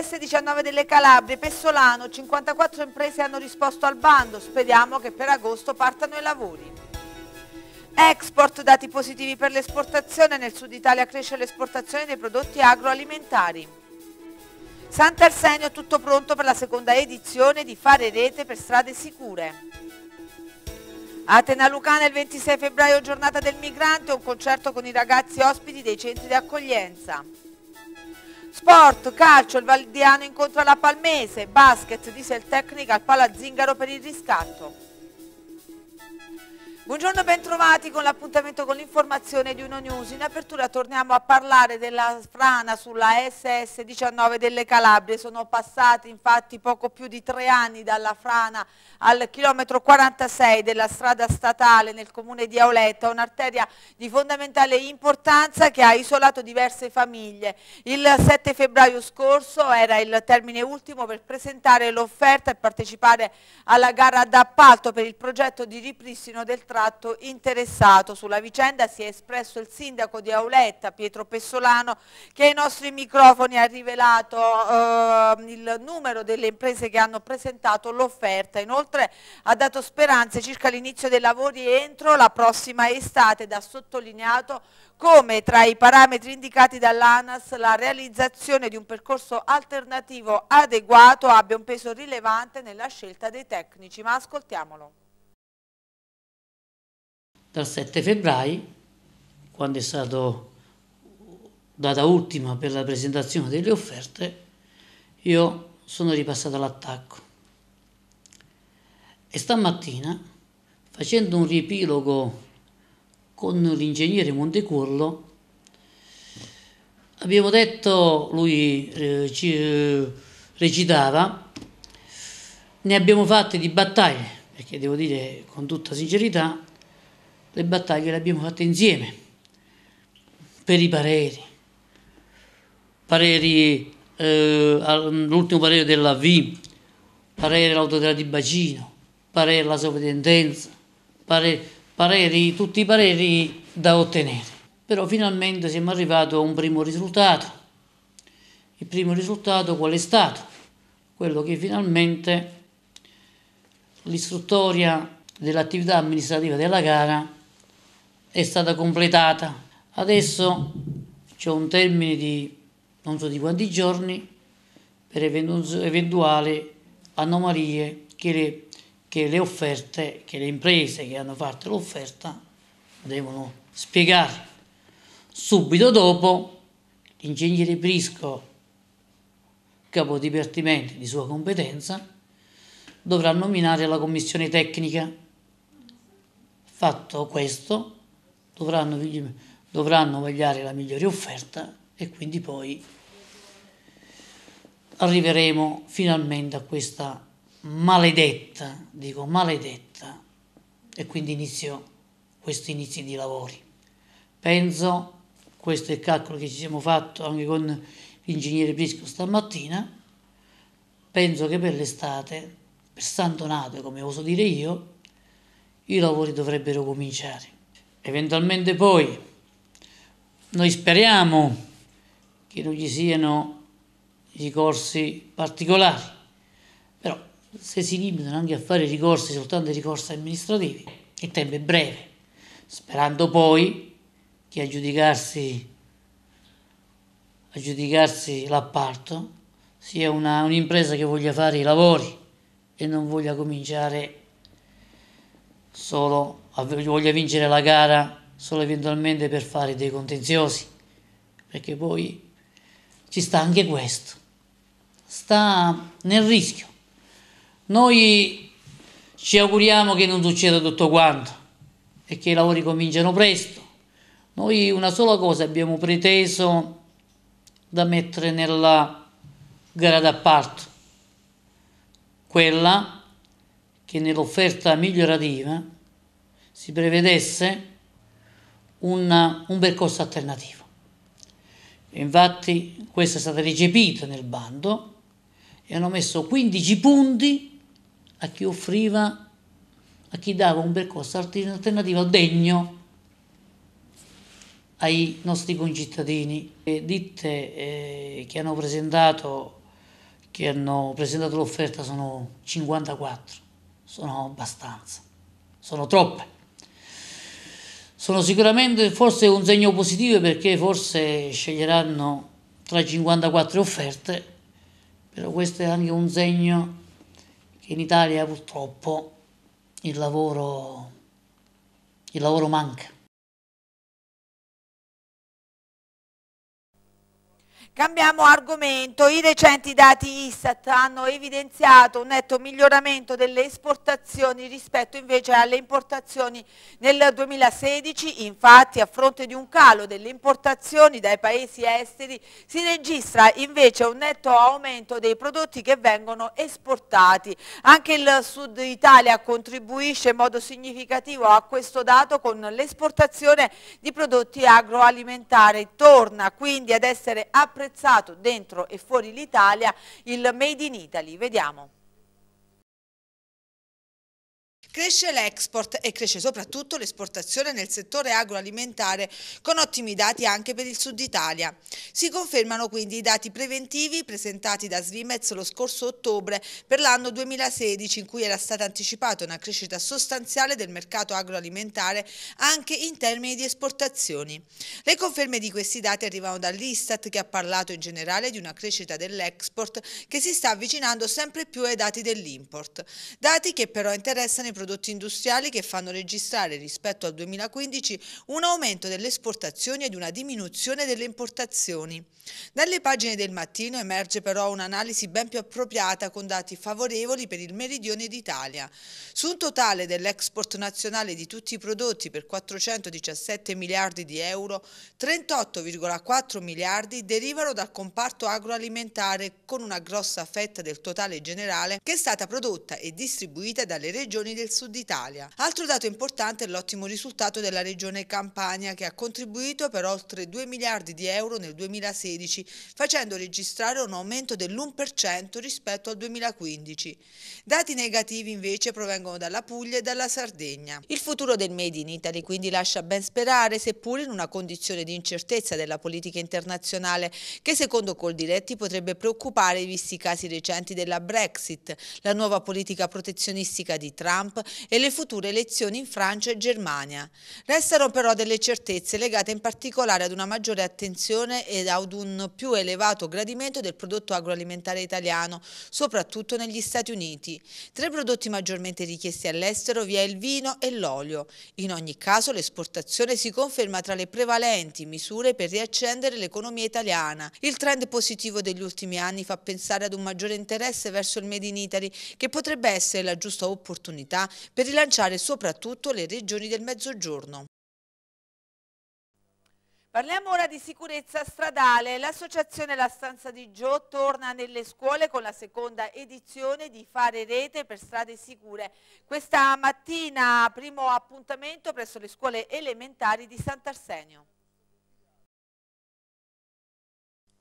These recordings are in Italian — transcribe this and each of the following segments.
S19 delle Calabrie, Pessolano, 54 imprese hanno risposto al bando, speriamo che per agosto partano i lavori. Export, dati positivi per l'esportazione, nel sud Italia cresce l'esportazione dei prodotti agroalimentari. Sant'Arsenio tutto pronto per la seconda edizione di Fare Rete per strade sicure. Atena Lucana il 26 febbraio giornata del migrante, un concerto con i ragazzi ospiti dei centri di accoglienza. Sport, calcio, il Valdiano incontra la Palmese, basket, diesel tecnica al Palazingaro per il riscatto. Buongiorno e bentrovati con l'appuntamento con l'informazione di Uno News. In apertura torniamo a parlare della frana sulla SS19 delle Calabrie. Sono passati infatti poco più di tre anni dalla frana al chilometro 46 della strada statale nel comune di Auletta, un'arteria di fondamentale importanza che ha isolato diverse famiglie. Il 7 febbraio scorso era il termine ultimo per presentare l'offerta e partecipare alla gara d'appalto per il progetto di ripristino del traffico tratto interessato. Sulla vicenda si è espresso il sindaco di Auletta, Pietro Pessolano, che ai nostri microfoni ha rivelato eh, il numero delle imprese che hanno presentato l'offerta. Inoltre ha dato speranze circa l'inizio dei lavori entro la prossima estate ed ha sottolineato come tra i parametri indicati dall'ANAS la realizzazione di un percorso alternativo adeguato abbia un peso rilevante nella scelta dei tecnici. Ma ascoltiamolo dal 7 febbraio, quando è stata data ultima per la presentazione delle offerte, io sono ripassato all'attacco. E stamattina, facendo un riepilogo con l'ingegnere Montecurlo, abbiamo detto, lui eh, ci, eh, recitava, ne abbiamo fatte di battaglie, perché devo dire con tutta sincerità, le battaglie le abbiamo fatte insieme, per i pareri, pareri eh, l'ultimo parere della V, parere all'autorità di bacino, parere alla sovrintendenza, pareri, pareri, tutti i pareri da ottenere. Però finalmente siamo arrivati a un primo risultato. Il primo risultato qual è stato? Quello che finalmente l'istruttoria dell'attività amministrativa della gara è stata completata. Adesso c'è un termine di non so di quanti giorni per eventuali anomalie che le, che le offerte, che le imprese che hanno fatto l'offerta devono spiegare. Subito dopo l'ingegnere Prisco, capo dipartimento di sua competenza, dovrà nominare la commissione tecnica. Fatto questo, dovranno, dovranno vagliare la migliore offerta e quindi poi arriveremo finalmente a questa maledetta, dico maledetta, e quindi inizio questi inizi di lavori. Penso, questo è il calcolo che ci siamo fatto anche con l'ingegnere Prisco stamattina, penso che per l'estate, per San Donato come oso dire io, i lavori dovrebbero cominciare. Eventualmente poi noi speriamo che non ci siano ricorsi particolari, però se si limitano anche a fare ricorsi, soltanto ricorsi amministrativi, il tempo è breve, sperando poi che a giudicarsi, a giudicarsi l'appalto sia una, un'impresa che voglia fare i lavori e non voglia cominciare solo voglia vincere la gara solo eventualmente per fare dei contenziosi, perché poi ci sta anche questo, sta nel rischio. Noi ci auguriamo che non succeda tutto quanto e che i lavori cominciano presto. Noi una sola cosa abbiamo preteso da mettere nella gara d'appalto, quella che nell'offerta migliorativa si prevedesse una, un percorso alternativo. Infatti questo è stato recepito nel bando e hanno messo 15 punti a chi offriva, a chi dava un percorso alternativo degno ai nostri concittadini. Le ditte eh, che hanno presentato che hanno presentato l'offerta sono 54, sono abbastanza, sono troppe sono sicuramente forse un segno positivo perché forse sceglieranno tra 54 offerte, però questo è anche un segno che in Italia purtroppo il lavoro, il lavoro manca. Cambiamo argomento, i recenti dati Istat hanno evidenziato un netto miglioramento delle esportazioni rispetto invece alle importazioni nel 2016, infatti a fronte di un calo delle importazioni dai paesi esteri si registra invece un netto aumento dei prodotti che vengono esportati. Anche il Sud Italia contribuisce in modo significativo a questo dato con l'esportazione di prodotti agroalimentari, torna quindi ad essere apprezzato apprezzato dentro e fuori l'Italia il Made in Italy. Vediamo. Cresce l'export e cresce soprattutto l'esportazione nel settore agroalimentare, con ottimi dati anche per il Sud Italia. Si confermano quindi i dati preventivi presentati da Svimez lo scorso ottobre per l'anno 2016, in cui era stata anticipata una crescita sostanziale del mercato agroalimentare anche in termini di esportazioni. Le conferme di questi dati arrivano dall'Istat, che ha parlato in generale di una crescita dell'export che si sta avvicinando sempre più ai dati dell'import, dati che però interessano i prodotti industriali che fanno registrare rispetto al 2015 un aumento delle esportazioni ed una diminuzione delle importazioni. Dalle pagine del mattino emerge però un'analisi ben più appropriata con dati favorevoli per il meridione d'Italia. Su un totale dell'export nazionale di tutti i prodotti per 417 miliardi di euro, 38,4 miliardi derivano dal comparto agroalimentare con una grossa fetta del totale generale che è stata prodotta e distribuita dalle regioni del del sud Italia. Altro dato importante è l'ottimo risultato della regione Campania che ha contribuito per oltre 2 miliardi di euro nel 2016 facendo registrare un aumento dell'1% rispetto al 2015. Dati negativi invece provengono dalla Puglia e dalla Sardegna. Il futuro del Made in Italy quindi lascia ben sperare seppur in una condizione di incertezza della politica internazionale che secondo Coldiretti potrebbe preoccupare visti i casi recenti della Brexit, la nuova politica protezionistica di Trump e le future elezioni in Francia e Germania. Restano però delle certezze legate in particolare ad una maggiore attenzione ed ad un più elevato gradimento del prodotto agroalimentare italiano, soprattutto negli Stati Uniti. Tra i prodotti maggiormente richiesti all'estero vi è il vino e l'olio. In ogni caso l'esportazione si conferma tra le prevalenti misure per riaccendere l'economia italiana. Il trend positivo degli ultimi anni fa pensare ad un maggiore interesse verso il Made in Italy che potrebbe essere la giusta opportunità per rilanciare soprattutto le regioni del Mezzogiorno. Parliamo ora di sicurezza stradale. L'associazione La Stanza di Gio torna nelle scuole con la seconda edizione di Fare Rete per Strade Sicure. Questa mattina primo appuntamento presso le scuole elementari di Sant'Arsenio.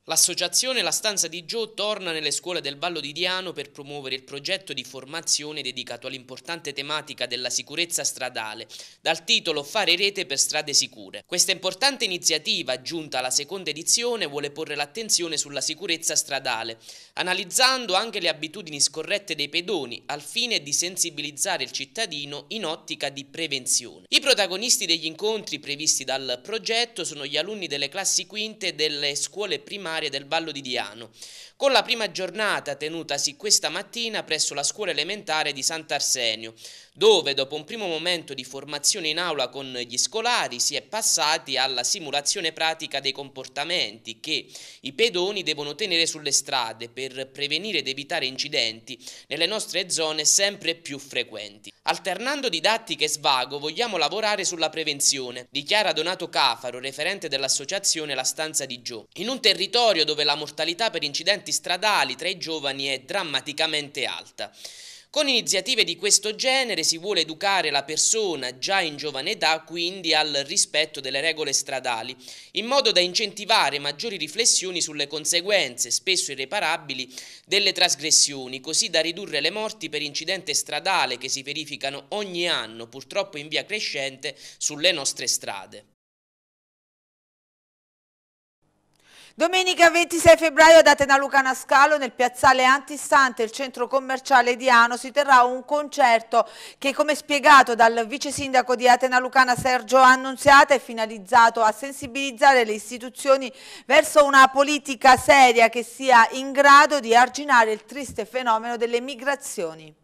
L'associazione La Stanza di Gio torna nelle scuole del Vallo di Diano per promuovere il progetto di formazione dedicato all'importante tematica della sicurezza stradale, dal titolo Fare rete per strade sicure. Questa importante iniziativa, giunta alla seconda edizione, vuole porre l'attenzione sulla sicurezza stradale, analizzando anche le abitudini scorrette dei pedoni, al fine di sensibilizzare il cittadino in ottica di prevenzione. I protagonisti degli incontri previsti dal progetto sono gli alunni delle classi quinte delle scuole primarie primarie del Vallo di Diano, con la prima giornata tenutasi questa mattina presso la scuola elementare di Sant'Arsenio, dove dopo un primo momento di formazione in aula con gli scolari si è passati alla simulazione pratica dei comportamenti che i pedoni devono tenere sulle strade per prevenire ed evitare incidenti nelle nostre zone sempre più frequenti. Alternando didattica e svago vogliamo lavorare sulla prevenzione, dichiara Donato Cafaro, referente dell'associazione La Stanza di Gio. In un territorio dove la mortalità per incidenti stradali tra i giovani è drammaticamente alta. Con iniziative di questo genere si vuole educare la persona già in giovane età quindi al rispetto delle regole stradali, in modo da incentivare maggiori riflessioni sulle conseguenze, spesso irreparabili, delle trasgressioni, così da ridurre le morti per incidente stradale che si verificano ogni anno, purtroppo in via crescente, sulle nostre strade. Domenica 26 febbraio ad Atena Lucana Scalo nel piazzale antistante il centro commerciale di Ano si terrà un concerto che come spiegato dal vice sindaco di Atena Lucana Sergio Annunziata è finalizzato a sensibilizzare le istituzioni verso una politica seria che sia in grado di arginare il triste fenomeno delle migrazioni.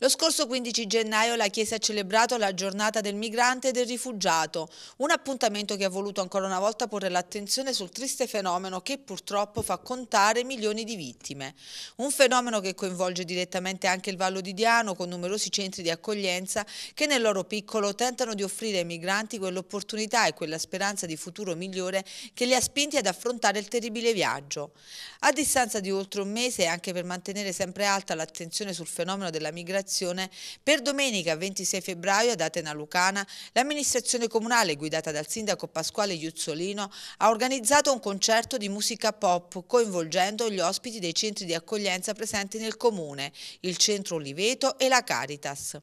Lo scorso 15 gennaio la Chiesa ha celebrato la giornata del migrante e del rifugiato, un appuntamento che ha voluto ancora una volta porre l'attenzione sul triste fenomeno che purtroppo fa contare milioni di vittime. Un fenomeno che coinvolge direttamente anche il Vallo di Diano con numerosi centri di accoglienza che nel loro piccolo tentano di offrire ai migranti quell'opportunità e quella speranza di futuro migliore che li ha spinti ad affrontare il terribile viaggio. A distanza di oltre un mese e anche per mantenere sempre alta l'attenzione sul fenomeno della migrazione manifestazione. Per domenica 26 febbraio ad Atena Lucana l'amministrazione comunale guidata dal sindaco Pasquale Iuzzolino ha organizzato un concerto di musica pop coinvolgendo gli ospiti dei centri di accoglienza presenti nel comune, il Centro Oliveto e la Caritas.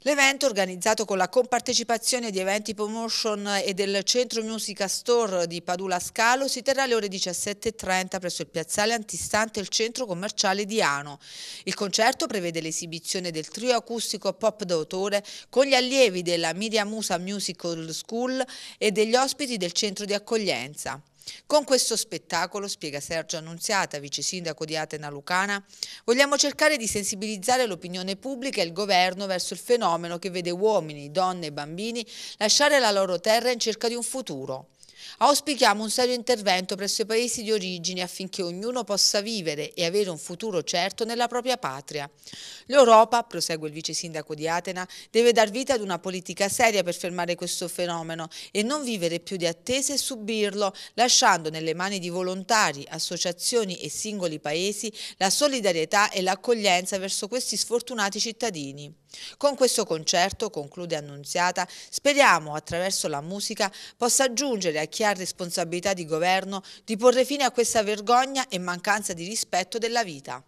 L'evento, organizzato con la compartecipazione di Eventi Promotion e del Centro Musica Store di Padula Scalo, si terrà alle ore 17.30 presso il piazzale antistante il centro commerciale di Ano. Il concerto prevede l'esibizione del trio acustico pop d'autore con gli allievi della Media Musa Musical School e degli ospiti del centro di accoglienza. Con questo spettacolo, spiega Sergio Annunziata, vice sindaco di Atena Lucana, vogliamo cercare di sensibilizzare l'opinione pubblica e il governo verso il fenomeno che vede uomini, donne e bambini lasciare la loro terra in cerca di un futuro. Auspichiamo un serio intervento presso i paesi di origine affinché ognuno possa vivere e avere un futuro certo nella propria patria. L'Europa, prosegue il vice sindaco di Atena, deve dar vita ad una politica seria per fermare questo fenomeno e non vivere più di attese e subirlo, lasciando nelle mani di volontari, associazioni e singoli paesi la solidarietà e l'accoglienza verso questi sfortunati cittadini. Con questo concerto, conclude Annunziata, speriamo attraverso la musica possa aggiungere a chi ha responsabilità di governo di porre fine a questa vergogna e mancanza di rispetto della vita.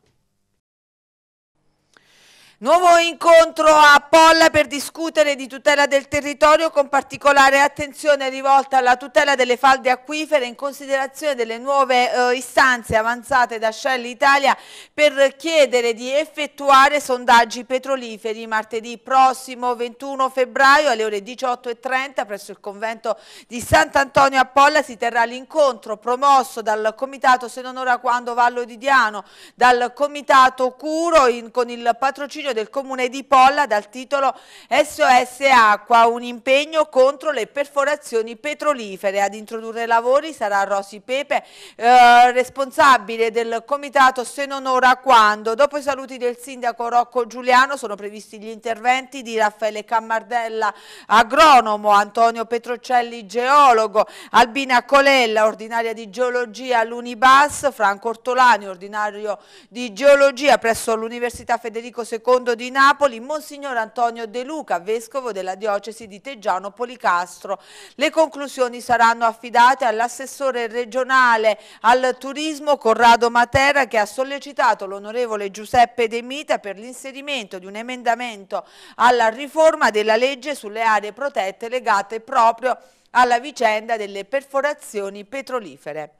Nuovo incontro a Polla per discutere di tutela del territorio con particolare attenzione rivolta alla tutela delle falde acquifere in considerazione delle nuove eh, istanze avanzate da Shell Italia per chiedere di effettuare sondaggi petroliferi martedì prossimo 21 febbraio alle ore 18.30 presso il convento di Sant'Antonio a Polla si terrà l'incontro promosso dal comitato se non ora quando Vallo di Diano, dal comitato Curo in, con il patrocinio impegno del comune di Polla dal titolo SOS Acqua, un impegno contro le perforazioni petrolifere. Ad introdurre i lavori sarà Rosi Pepe, eh, responsabile del comitato Se non ora quando. Dopo i saluti del sindaco Rocco Giuliano sono previsti gli interventi di Raffaele Cammardella, agronomo, Antonio Petrocelli, geologo, Albina Colella, ordinaria di geologia all'Unibas, Franco Ortolani, ordinario di geologia presso l'Università Federico II II di Napoli, Monsignor Antonio De Luca, Vescovo della Diocesi di Teggiano Policastro. Le conclusioni saranno affidate all'assessore regionale al turismo Corrado Matera che ha sollecitato l'onorevole Giuseppe De Mita per l'inserimento di un emendamento alla riforma della legge sulle aree protette legate proprio a alla vicenda delle perforazioni petrolifere.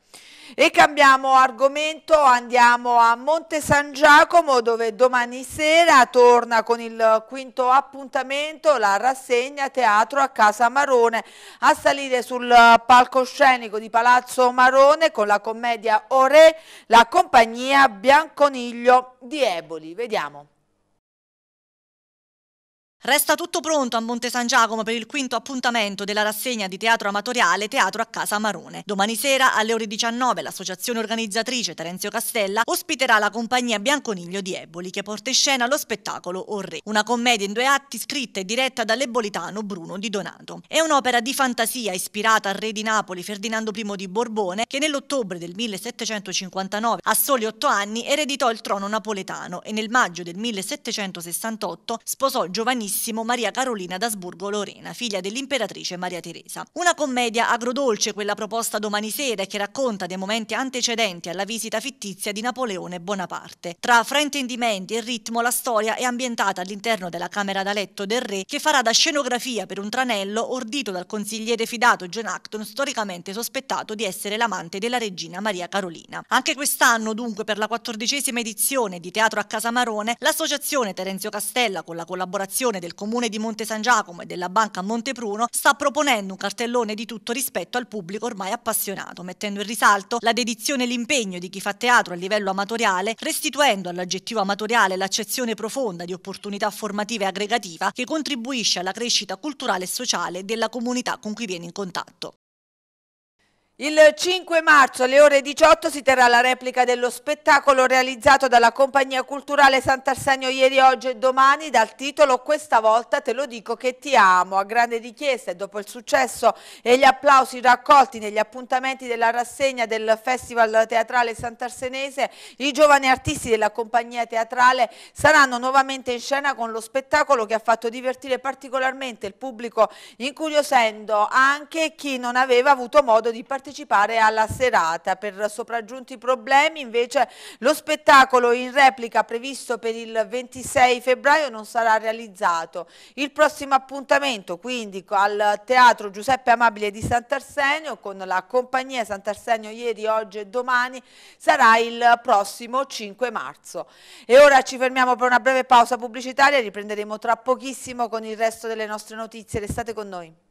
E cambiamo argomento, andiamo a Monte San Giacomo dove domani sera torna con il quinto appuntamento la rassegna teatro a Casa Marone a salire sul palcoscenico di Palazzo Marone con la commedia Ore, la compagnia Bianconiglio di Eboli. Vediamo. Resta tutto pronto a Monte San Giacomo per il quinto appuntamento della rassegna di teatro amatoriale Teatro a Casa Marone. Domani sera alle ore 19 l'associazione organizzatrice Terenzio Castella ospiterà la compagnia Bianconiglio di Eboli che porta in scena lo spettacolo O Re, una commedia in due atti scritta e diretta dall'ebolitano Bruno Di Donato. È un'opera di fantasia ispirata al re di Napoli Ferdinando I di Borbone che nell'ottobre del 1759 a soli otto anni ereditò il trono napoletano e nel maggio del 1768 sposò Giovanni giovanissimo Maria Carolina d'Asburgo Lorena, figlia dell'imperatrice Maria Teresa. Una commedia agrodolce, quella proposta domani sera, che racconta dei momenti antecedenti alla visita fittizia di Napoleone Bonaparte. Tra fraintendimenti e ritmo la storia è ambientata all'interno della camera da letto del re che farà da scenografia per un tranello ordito dal consigliere fidato John Acton, storicamente sospettato di essere l'amante della regina Maria Carolina. Anche quest'anno, dunque, per la quattordicesima edizione di Teatro a Casamarone, l'associazione Terenzio Castella, con la collaborazione amministrazione del comune di Monte San Giacomo e della banca Montepruno sta proponendo un cartellone di tutto rispetto al pubblico ormai appassionato, mettendo in risalto la dedizione e l'impegno di chi fa teatro a livello amatoriale, restituendo all'aggettivo amatoriale l'accezione profonda di opportunità formativa e aggregativa che contribuisce alla crescita culturale e sociale della comunità con cui viene in contatto. Il 5 marzo alle ore 18 si terrà la replica dello spettacolo realizzato dalla compagnia culturale Sant'Arsenio ieri, oggi e domani dal titolo Questa volta te lo dico che ti amo. A grande richiesta e dopo il successo e gli applausi raccolti negli appuntamenti della rassegna del Festival Teatrale Sant'Arsenese, i giovani artisti della compagnia teatrale saranno nuovamente in scena con lo spettacolo che ha fatto divertire particolarmente il pubblico, incuriosendo anche chi non aveva avuto modo di partecipare partecipare alla serata. Per sopraggiunti problemi invece lo spettacolo in replica previsto per il 26 febbraio non sarà realizzato. Il prossimo appuntamento quindi al Teatro Giuseppe Amabile di Sant'Arsenio con la compagnia Sant'Arsenio ieri, oggi e domani sarà il prossimo 5 marzo. E ora ci fermiamo per una breve pausa pubblicitaria, riprenderemo tra pochissimo con il resto delle nostre notizie. Restate con noi.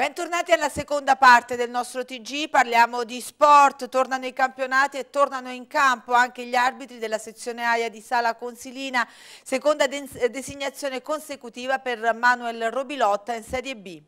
Bentornati alla seconda parte del nostro TG, parliamo di sport, tornano i campionati e tornano in campo anche gli arbitri della sezione AIA di Sala Consilina, seconda designazione consecutiva per Manuel Robilotta in Serie B.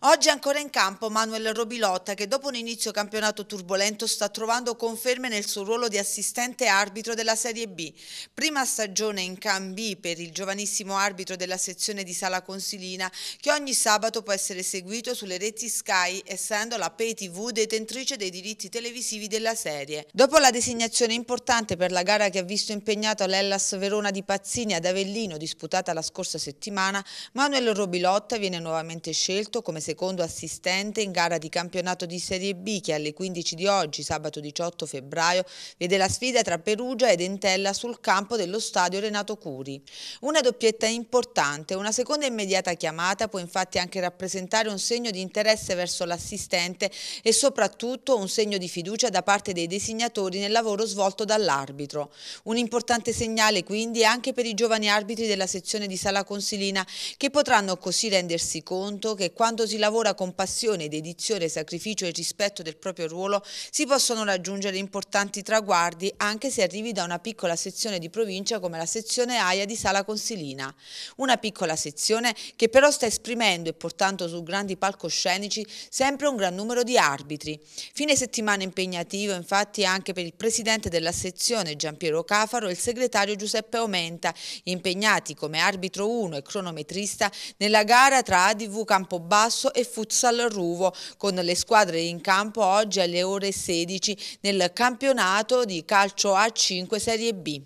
Oggi è ancora in campo Manuel Robilotta che dopo un inizio campionato turbolento sta trovando conferme nel suo ruolo di assistente arbitro della Serie B. Prima stagione in Can B per il giovanissimo arbitro della sezione di Sala Consilina che ogni sabato può essere seguito sulle reti Sky essendo la Pay TV detentrice dei diritti televisivi della serie. Dopo la designazione importante per la gara che ha visto impegnato l'Ellas Verona di Pazzini ad Avellino disputata la scorsa settimana, Manuel Robilotta viene nuovamente scelto come secondo assistente in gara di campionato di Serie B che alle 15 di oggi, sabato 18 febbraio, vede la sfida tra Perugia ed Entella sul campo dello stadio Renato Curi. Una doppietta importante, una seconda immediata chiamata può infatti anche rappresentare un segno di interesse verso l'assistente e soprattutto un segno di fiducia da parte dei designatori nel lavoro svolto dall'arbitro. Un importante segnale quindi anche per i giovani arbitri della sezione di Sala Consilina che potranno così rendersi conto che quando si si lavora con passione, dedizione, sacrificio e rispetto del proprio ruolo, si possono raggiungere importanti traguardi anche se arrivi da una piccola sezione di provincia come la sezione AIA di Sala Consilina. Una piccola sezione che però sta esprimendo e portando su grandi palcoscenici sempre un gran numero di arbitri. Fine settimana impegnativo infatti anche per il presidente della sezione Giampiero Cafaro e il segretario Giuseppe Omenta, impegnati come arbitro 1 e cronometrista nella gara tra ADV Campobasso Passo e Futsal Ruvo con le squadre in campo oggi alle ore 16 nel campionato di calcio A5 Serie B.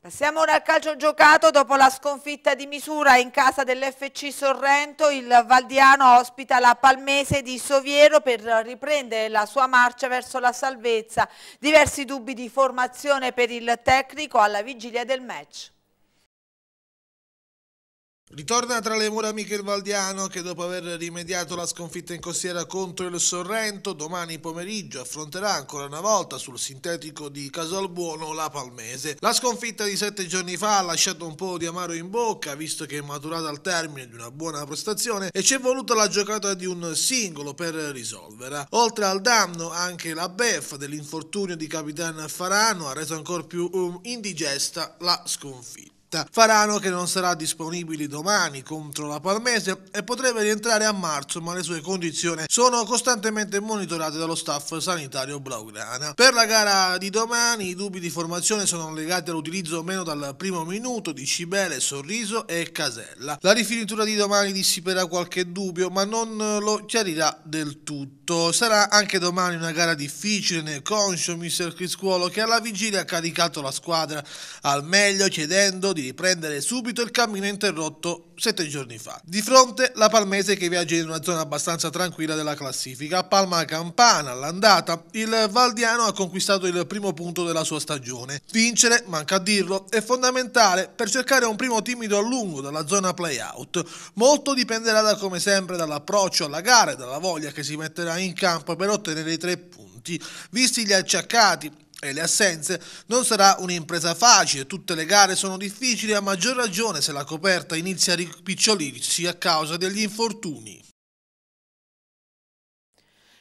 Passiamo ora al calcio giocato dopo la sconfitta di misura in casa dell'FC Sorrento, il Valdiano ospita la Palmese di Soviero per riprendere la sua marcia verso la salvezza. Diversi dubbi di formazione per il tecnico alla vigilia del match. Ritorna tra le mura Michel Valdiano che dopo aver rimediato la sconfitta in costiera contro il Sorrento domani pomeriggio affronterà ancora una volta sul sintetico di Casalbuono la Palmese. La sconfitta di sette giorni fa ha lasciato un po' di amaro in bocca visto che è maturata al termine di una buona prestazione e ci è voluta la giocata di un singolo per risolverla. Oltre al danno anche la beffa dell'infortunio di Capitan Farano ha reso ancora più um, indigesta la sconfitta sconfitta. Farano che non sarà disponibile domani contro la Palmese e potrebbe rientrare a marzo, ma le sue condizioni sono costantemente monitorate dallo staff sanitario blaugrana. Per la gara di domani i dubbi di formazione sono legati all'utilizzo meno dal primo minuto di Cibele, Sorriso e Casella. La rifinitura di domani dissiperà qualche dubbio, ma non lo chiarirà del tutto. Sarà anche domani una gara difficile, ne conscio mister Criscuolo che alla vigilia ha caricato la squadra al meglio chiedendo di riprendere subito il cammino interrotto sette giorni fa. Di fronte la Palmese che viaggia in una zona abbastanza tranquilla della classifica, Palma Campana all'andata, il Valdiano ha conquistato il primo punto della sua stagione. Vincere, manca a dirlo, è fondamentale per cercare un primo timido a lungo dalla zona playout. Molto dipenderà da, come sempre dall'approccio alla gara e dalla voglia che si metterà in campo per ottenere i tre punti. Visti gli acciaccati e le assenze, non sarà un'impresa facile, tutte le gare sono difficili a maggior ragione se la coperta inizia a rimpicciolirsi a causa degli infortuni.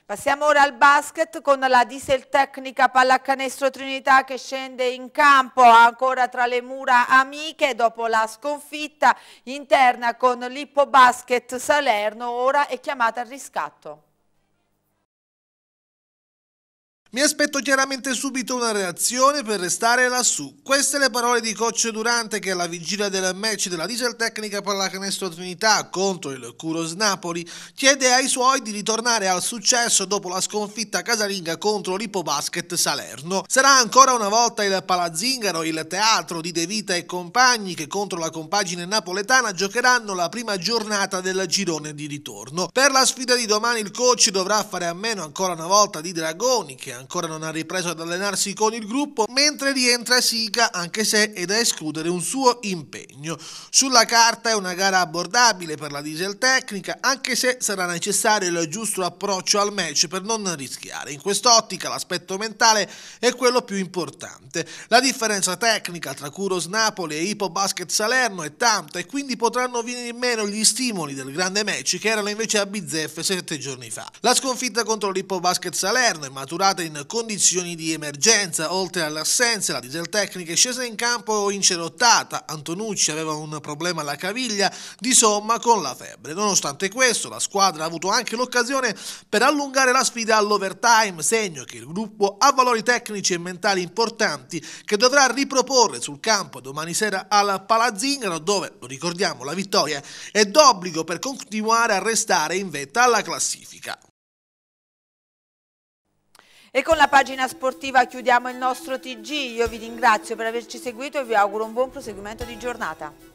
Passiamo ora al basket con la diesel tecnica pallacanestro Trinità che scende in campo ancora tra le mura amiche dopo la sconfitta interna con l'Ippo Basket Salerno ora è chiamata al riscatto. Mi aspetto chiaramente subito una reazione per restare lassù. Queste le parole di coach Durante che alla vigilia del match della Tecnica Pallacanestro Trinità contro il Curos Napoli chiede ai suoi di ritornare al successo dopo la sconfitta casalinga contro Lipo Basket Salerno. Sarà ancora una volta il Palazzingaro, il teatro di De Vita e compagni che contro la compagine napoletana giocheranno la prima giornata del girone di ritorno. Per la sfida di domani il coach dovrà fare a meno ancora una volta di Dragoni che ancora ancora non ha ripreso ad allenarsi con il gruppo, mentre rientra Sica anche se è da escludere un suo impegno. Sulla carta è una gara abbordabile per la diesel tecnica, anche se sarà necessario il giusto approccio al match per non rischiare. In quest'ottica l'aspetto mentale è quello più importante. La differenza tecnica tra Kuros Napoli e Hippo Basket Salerno è tanta e quindi potranno venire in meno gli stimoli del grande match che erano invece a Bizzeffe sette giorni fa. La sconfitta contro l'Hippo Basket Salerno è maturata in in condizioni di emergenza. Oltre all'assenza, la Diseltecnica è scesa in campo incerottata. Antonucci aveva un problema alla caviglia, di somma con la febbre. Nonostante questo, la squadra ha avuto anche l'occasione per allungare la sfida all'overtime, segno che il gruppo ha valori tecnici e mentali importanti che dovrà riproporre sul campo domani sera al Palazzingaro, dove, lo ricordiamo, la vittoria è d'obbligo per continuare a restare in vetta alla classifica. E con la pagina sportiva chiudiamo il nostro TG. Io vi ringrazio per averci seguito e vi auguro un buon proseguimento di giornata.